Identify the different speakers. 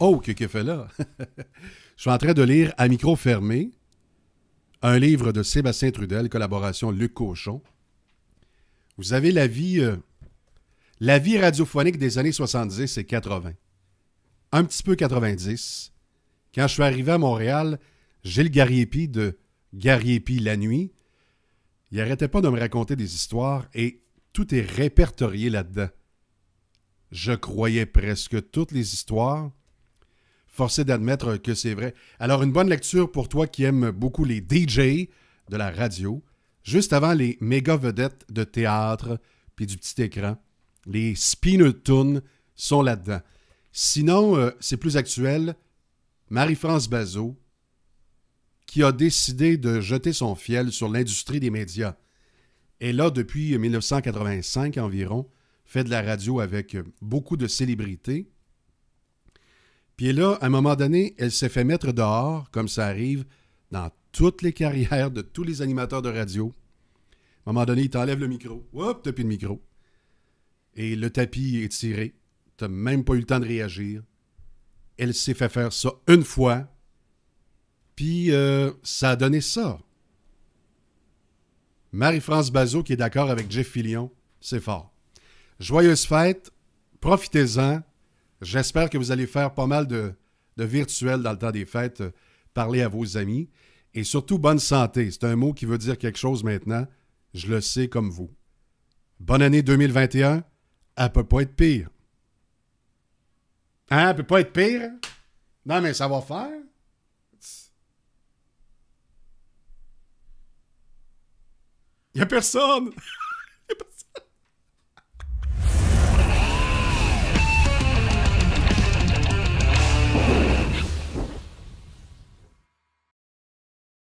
Speaker 1: Oh, que que fait là? Je suis en train de lire à micro fermé un livre de Sébastien Trudel, collaboration Luc Cochon. Vous avez la vie, euh, la vie radiophonique des années 70 et 80. Un petit peu 90. Quand je suis arrivé à Montréal, Gilles Gariepi de Gariepi la nuit, il n'arrêtait pas de me raconter des histoires et tout est répertorié là-dedans. Je croyais presque toutes les histoires, forcé d'admettre que c'est vrai. Alors, une bonne lecture pour toi qui aime beaucoup les DJ de la radio, juste avant les méga vedettes de théâtre puis du petit écran. Les spinner sont là-dedans. Sinon, euh, c'est plus actuel. Marie-France Bazot, qui a décidé de jeter son fiel sur l'industrie des médias. Elle a, depuis 1985 environ, fait de la radio avec beaucoup de célébrités, puis là, à un moment donné, elle s'est fait mettre dehors, comme ça arrive dans toutes les carrières de tous les animateurs de radio. À un moment donné, il t'enlève le micro. Hop, t'as plus de micro. Et le tapis est tiré. T'as même pas eu le temps de réagir. Elle s'est fait faire ça une fois. Puis euh, ça a donné ça. Marie-France Bazot qui est d'accord avec Jeff Fillion, c'est fort. Joyeuse fête, profitez-en, J'espère que vous allez faire pas mal de, virtuels dans le temps des fêtes. Euh, parler à vos amis. Et surtout, bonne santé. C'est un mot qui veut dire quelque chose maintenant. Je le sais comme vous. Bonne année 2021. Elle peut pas être pire. Hein? Elle peut pas être pire? Non, mais ça va faire. Il Il a personne.